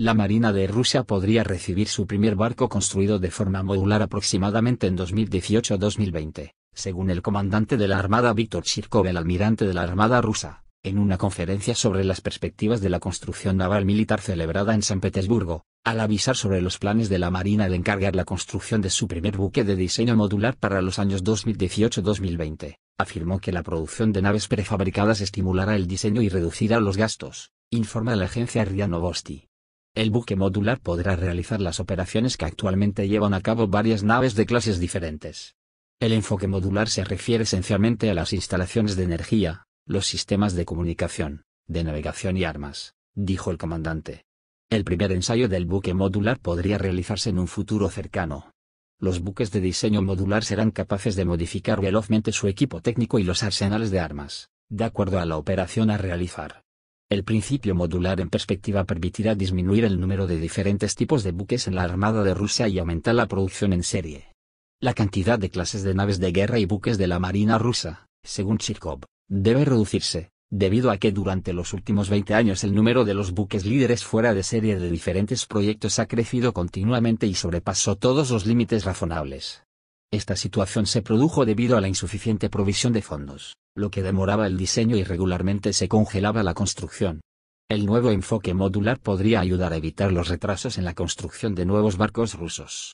la Marina de Rusia podría recibir su primer barco construido de forma modular aproximadamente en 2018-2020, según el comandante de la Armada Víctor Chirkov, el almirante de la Armada rusa, en una conferencia sobre las perspectivas de la construcción naval militar celebrada en San Petersburgo, al avisar sobre los planes de la Marina de encargar la construcción de su primer buque de diseño modular para los años 2018-2020, afirmó que la producción de naves prefabricadas estimulará el diseño y reducirá los gastos, informa la agencia RIA Novosti el buque modular podrá realizar las operaciones que actualmente llevan a cabo varias naves de clases diferentes. El enfoque modular se refiere esencialmente a las instalaciones de energía, los sistemas de comunicación, de navegación y armas, dijo el comandante. El primer ensayo del buque modular podría realizarse en un futuro cercano. Los buques de diseño modular serán capaces de modificar velozmente su equipo técnico y los arsenales de armas, de acuerdo a la operación a realizar. El principio modular en perspectiva permitirá disminuir el número de diferentes tipos de buques en la Armada de Rusia y aumentar la producción en serie. La cantidad de clases de naves de guerra y buques de la Marina rusa, según Chirkov, debe reducirse, debido a que durante los últimos 20 años el número de los buques líderes fuera de serie de diferentes proyectos ha crecido continuamente y sobrepasó todos los límites razonables. Esta situación se produjo debido a la insuficiente provisión de fondos, lo que demoraba el diseño y regularmente se congelaba la construcción. El nuevo enfoque modular podría ayudar a evitar los retrasos en la construcción de nuevos barcos rusos.